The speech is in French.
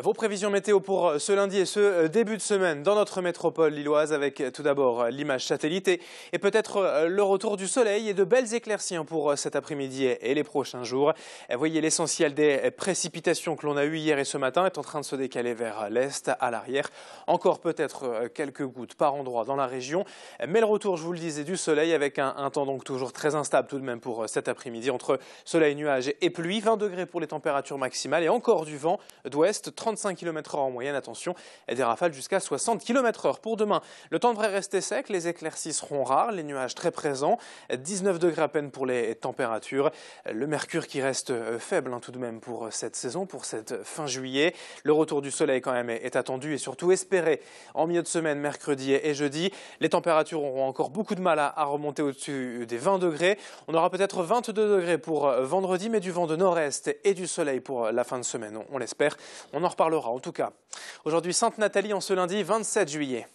Vos prévisions météo pour euh, ce lundi et ce euh, début de semaine dans notre métropole lilloise avec euh, tout d'abord l'image satellite et peut-être le retour du soleil et de belles éclaircies hein, pour cet après-midi et les prochains jours. Voyez l'essentiel des précipitations que l'on a eues hier et ce matin est en train de se décaler vers l'est à l'arrière. Encore peut-être quelques gouttes par endroit dans la région, mais le retour, je vous le disais, du soleil avec un, temps donc toujours très instable tout de même pour cet après-midi entre soleil, nuages et pluie. 20 degrés pour les températures maximales et encore du vent d'ouest 35 km/h en moyenne, attention, et des rafales jusqu'à 60 km/h. Pour demain, le temps devrait rester sec, les éclaircies seront rares, les nuages très présents, 19 degrés à peine pour les températures, le mercure qui reste euh, faible hein, tout de même pour euh, cette saison, pour cette fin juillet. Le retour du soleil quand même est attendu et surtout espéré en milieu de semaine, mercredi et jeudi. Les températures auront encore beaucoup de mal à remonter au-dessus euh, des 20 degrés. On aura peut-être 22 degrés pour vendredi, mais du vent de nord-est et du soleil pour la fin de semaine, on l'espère. On parlera, en tout cas. Aujourd'hui, Sainte-Nathalie en ce lundi 27 juillet.